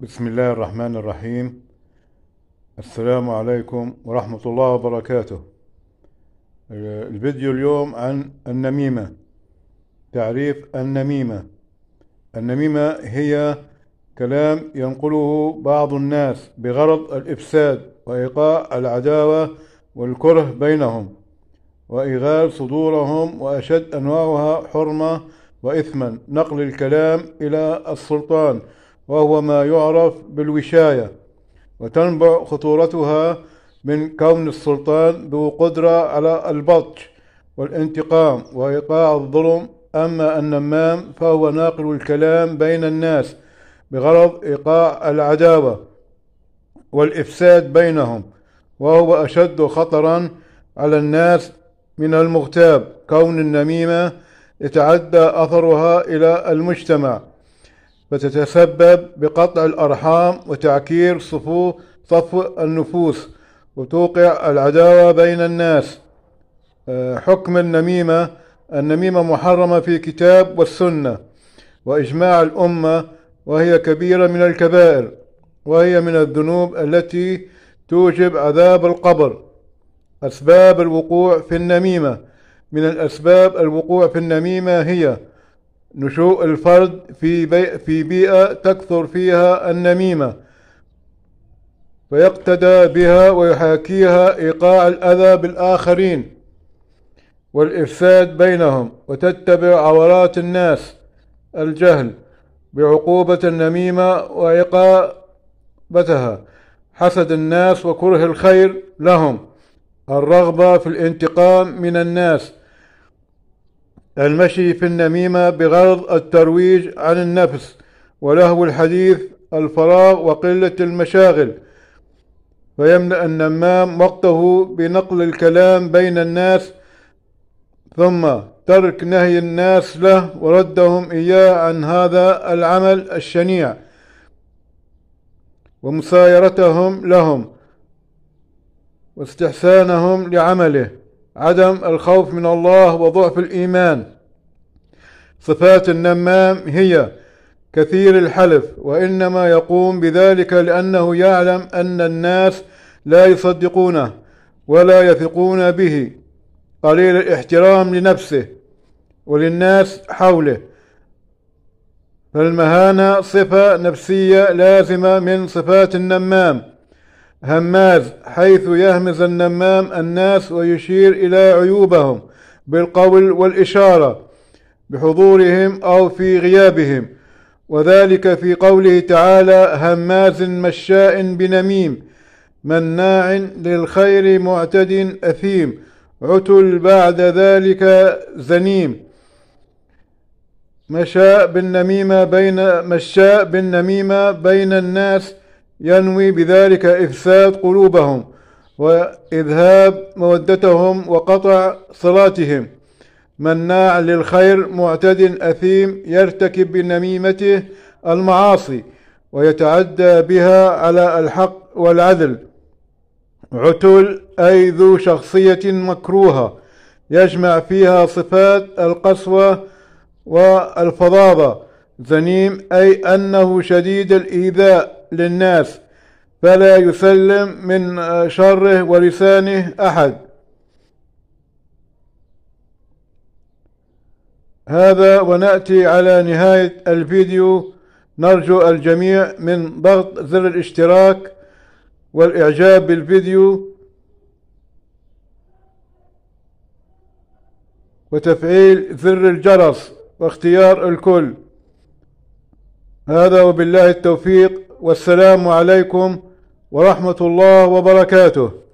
بسم الله الرحمن الرحيم السلام عليكم ورحمة الله وبركاته الفيديو اليوم عن النميمة تعريف النميمة النميمة هي كلام ينقله بعض الناس بغرض الإفساد وإيقاع العداوة والكره بينهم وإغال صدورهم وأشد أنواعها حرمة وإثما نقل الكلام إلى السلطان وهو ما يعرف بالوشاية وتنبع خطورتها من كون السلطان ذو قدرة على البطش والانتقام وإيقاع الظلم أما النمام فهو ناقل الكلام بين الناس بغرض إيقاع العداوة والإفساد بينهم وهو أشد خطرا على الناس من المغتاب كون النميمة يتعدى أثرها إلى المجتمع فتتسبب بقطع الأرحام وتعكير صفو صفو النفوس وتوقع العداوة بين الناس آه، حكم النميمة النميمة محرمة في الكتاب والسنة وإجماع الأمة وهي كبيرة من الكبائر وهي من الذنوب التي توجب عذاب القبر أسباب الوقوع في النميمة من الأسباب الوقوع في النميمة هي نشوء الفرد في بي في بيئة تكثر فيها النميمة فيقتدى بها ويحاكيها إيقاع الأذى بالآخرين والإفساد بينهم وتتبع عورات الناس الجهل بعقوبة النميمة وعقابتها حسد الناس وكره الخير لهم الرغبة في الانتقام من الناس المشي في النميمة بغرض الترويج عن النفس ولهو الحديث الفراغ وقلة المشاغل فيملأ النمام وقته بنقل الكلام بين الناس ثم ترك نهي الناس له وردهم إياه عن هذا العمل الشنيع ومسايرتهم لهم واستحسانهم لعمله عدم الخوف من الله وضعف الإيمان صفات النمام هي كثير الحلف وإنما يقوم بذلك لأنه يعلم أن الناس لا يصدقونه ولا يثقون به قليل الاحترام لنفسه وللناس حوله فالمهانة صفة نفسية لازمة من صفات النمام هماز حيث يهمز النمام الناس ويشير إلى عيوبهم بالقول والإشارة بحضورهم أو في غيابهم وذلك في قوله تعالى هماز مشاء بنميم مناع للخير معتد أثيم عتل بعد ذلك زنيم مشاء بالنميمة بين مشاء بالنميمة بين الناس ينوي بذلك إفساد قلوبهم وإذهاب مودتهم وقطع صلاتهم مناع للخير معتد أثيم يرتكب بنميمته المعاصي ويتعدى بها على الحق والعدل عتل أي ذو شخصية مكروهة يجمع فيها صفات القسوة والفظاظة زنيم أي أنه شديد الإيذاء للناس فلا يسلم من شره ولسانه أحد هذا ونأتي على نهاية الفيديو نرجو الجميع من ضغط زر الاشتراك والإعجاب بالفيديو وتفعيل زر الجرس واختيار الكل هذا وبالله التوفيق والسلام عليكم ورحمة الله وبركاته